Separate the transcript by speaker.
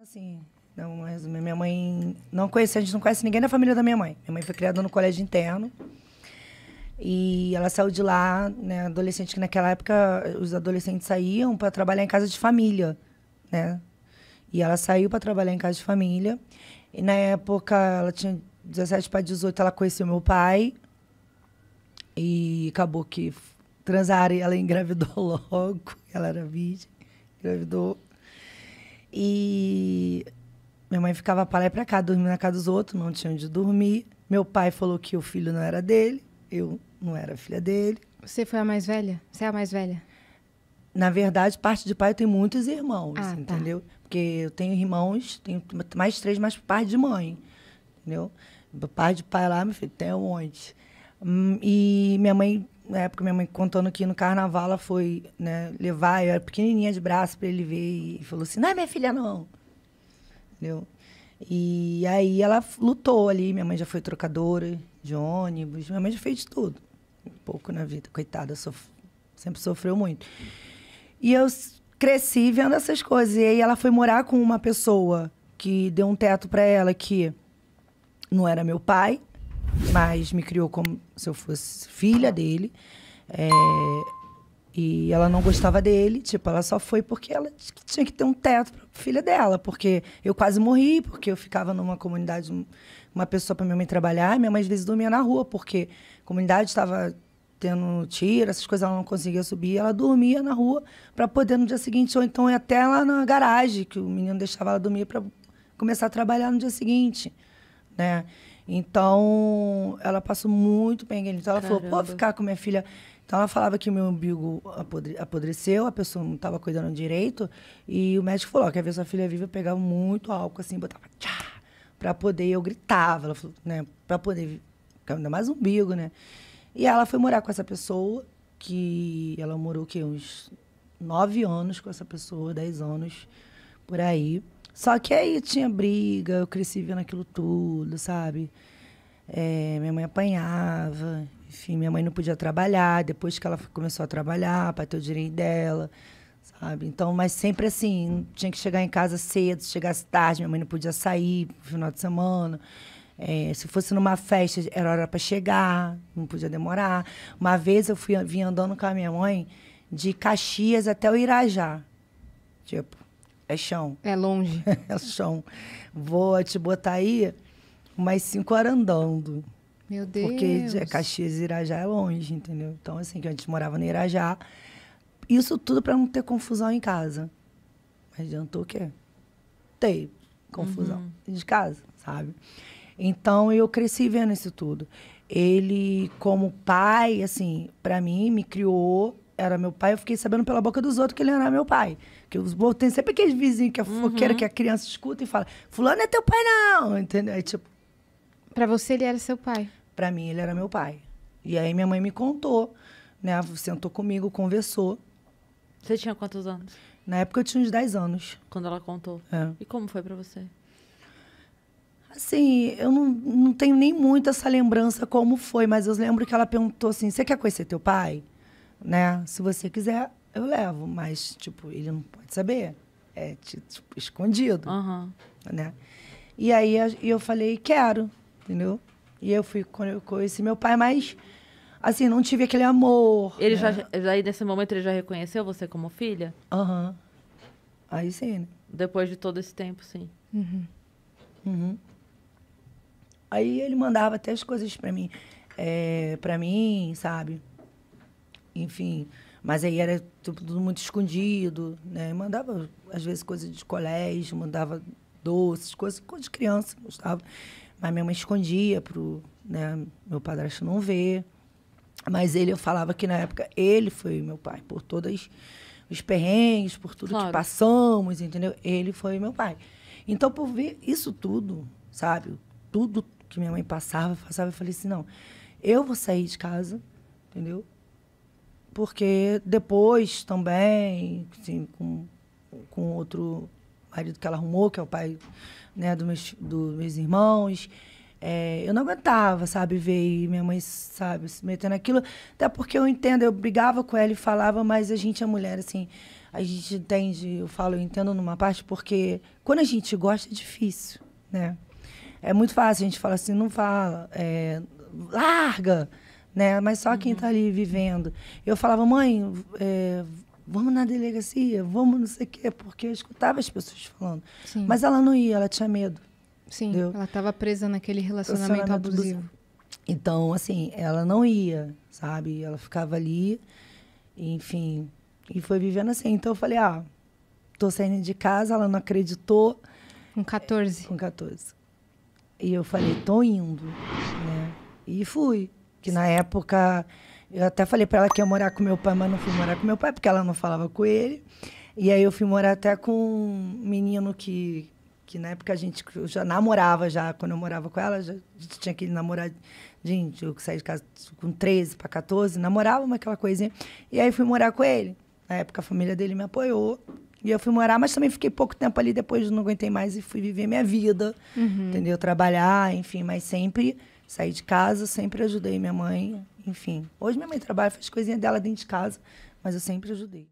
Speaker 1: Assim, não, mas minha mãe não conhecia, a gente não conhece ninguém da família da minha mãe. Minha mãe foi criada no colégio interno. E ela saiu de lá, né, adolescente, que naquela época os adolescentes saíam para trabalhar em casa de família, né? E ela saiu para trabalhar em casa de família. E na época, ela tinha 17 para 18, ela conheceu meu pai. E acabou que transaram e ela engravidou logo. Ela era virgem, engravidou. E minha mãe ficava para lá e para cá, dormindo na casa dos outros, não tinha onde dormir. Meu pai falou que o filho não era dele, eu não era filha dele. Você foi a mais velha? Você é a mais velha? Na verdade, parte de pai eu tenho muitos irmãos, ah, tá. entendeu? Porque eu tenho irmãos, tenho mais três, mais parte de mãe, entendeu? parte de pai lá, meu filho, tem um monte. E minha mãe na né, época minha mãe contando que no carnaval ela foi né, levar, eu era pequenininha de braço para ele ver e falou assim: "Não é minha filha não". Entendeu? E aí ela lutou ali, minha mãe já foi trocadora de ônibus, minha mãe já fez de tudo. Um pouco na vida, coitada, sof... sempre sofreu muito. E eu cresci vendo essas coisas. E aí ela foi morar com uma pessoa que deu um teto para ela que não era meu pai, mas me criou como se eu fosse filha dele. É, e ela não gostava dele, tipo, ela só foi porque ela tinha que ter um teto para filha dela, porque eu quase morri, porque eu ficava numa comunidade, uma pessoa para minha mãe trabalhar, minha mãe às vezes dormia na rua, porque a comunidade estava tendo tiro, essas coisas, ela não conseguia subir, ela dormia na rua para poder no dia seguinte, ou então ia até lá na garagem, que o menino deixava ela dormir para começar a trabalhar no dia seguinte, né? Então, ela passou muito bem. Então, ela Caramba. falou, pô, ficar com minha filha. Então, ela falava que meu umbigo apodre, apodreceu, a pessoa não estava cuidando direito. E o médico falou, quer ver sua filha viva? Eu pegava muito álcool, assim, botava tchá, pra poder... Eu gritava, ela falou, né? Pra poder... Ainda mais umbigo, né? E ela foi morar com essa pessoa, que ela morou, o quê? Uns nove anos com essa pessoa, dez anos, por aí. Só que aí tinha briga, eu cresci vendo aquilo tudo, sabe? É, minha mãe apanhava, enfim, minha mãe não podia trabalhar, depois que ela começou a trabalhar, para ter o direito dela, sabe? Então, mas sempre assim, tinha que chegar em casa cedo, chegasse tarde, minha mãe não podia sair no final de semana. É, se fosse numa festa, era hora para chegar, não podia demorar. Uma vez eu fui, vim andando com a minha mãe de Caxias até o Irajá. Tipo, é chão. É longe. é chão. Vou te botar aí mais cinco horas andando. Meu Deus. Porque é, Caxias e Irajá é longe, entendeu? Então, assim, que a gente morava no Irajá. Isso tudo para não ter confusão em casa. Mas adiantou o quê? Teve confusão uhum. de casa, sabe? Então, eu cresci vendo isso tudo. Ele, como pai, assim, para mim, me criou era meu pai, eu fiquei sabendo pela boca dos outros que ele era meu pai. Que os tem sempre aqueles vizinhos que é fofoqueiro, uhum. que a criança escuta e fala: Fulano é teu pai, não! Entendeu? tipo. Pra você ele era seu pai? Pra mim ele era meu pai. E aí minha mãe me contou, né? Sentou comigo, conversou. Você tinha quantos anos? Na época eu tinha uns 10 anos. Quando ela contou? É. E como foi para você? Assim, eu não, não tenho nem muito essa lembrança como foi, mas eu lembro que ela perguntou assim: Você quer conhecer teu pai? né? Se você quiser, eu levo, mas, tipo, ele não pode saber. É, tipo, escondido, uhum. né? E aí eu falei, quero, entendeu? E eu fui, quando eu conheci meu pai, mas, assim, não tive aquele amor. Ele né? já, aí nesse momento, ele já reconheceu você como filha? Aham. Uhum. Aí sim, né? Depois de todo esse tempo, sim. Uhum. Uhum. Aí ele mandava até as coisas para mim, é, para mim, sabe? enfim. Mas aí era tudo muito escondido, né? Mandava, às vezes, coisas de colégio, mandava doces, coisas, coisas de criança, gostava. Mas minha mãe escondia pro, né, meu padrasto não ver. Mas ele, eu falava que na época ele foi meu pai, por todas os perrengues, por tudo claro. que passamos, entendeu? Ele foi meu pai. Então, por ver isso tudo, sabe? Tudo que minha mãe passava, passava, eu falei assim, não, eu vou sair de casa, entendeu? porque depois também, assim, com, com outro marido que ela arrumou, que é o pai né, dos meus, do meus irmãos, é, eu não aguentava, sabe, ver minha mãe, sabe, se metendo naquilo. Até porque eu entendo, eu brigava com ela e falava, mas a gente é mulher, assim, a gente entende, eu falo, eu entendo numa parte, porque quando a gente gosta é difícil, né? É muito fácil, a gente fala assim, não fala, é, larga, né? Mas só quem está uhum. ali vivendo. Eu falava, mãe, é, vamos na delegacia, vamos não sei o quê, porque eu escutava as pessoas falando. Sim. Mas ela não ia, ela tinha medo. Sim, entendeu? ela estava presa naquele relacionamento, abusivo. Então, assim, ela não ia, sabe? Ela ficava ali, enfim, e foi vivendo assim. Então eu falei, ah, tô saindo de casa, ela não acreditou. Com 14? Com 14. E eu falei, tô indo, né? E fui. Que na época, eu até falei para ela que ia morar com meu pai, mas não fui morar com meu pai, porque ela não falava com ele. E aí eu fui morar até com um menino que, que na época a gente já namorava, já quando eu morava com ela, já, a gente tinha aquele namoradinho, Gente, que saí de casa com 13 para 14, namorava uma aquela coisinha. E aí fui morar com ele. Na época a família dele me apoiou. E eu fui morar, mas também fiquei pouco tempo ali, depois não aguentei mais e fui viver minha vida, uhum. entendeu? Trabalhar, enfim, mas sempre Saí de casa, sempre ajudei minha mãe, enfim. Hoje minha mãe trabalha, faz coisinha dela dentro de casa, mas eu sempre ajudei.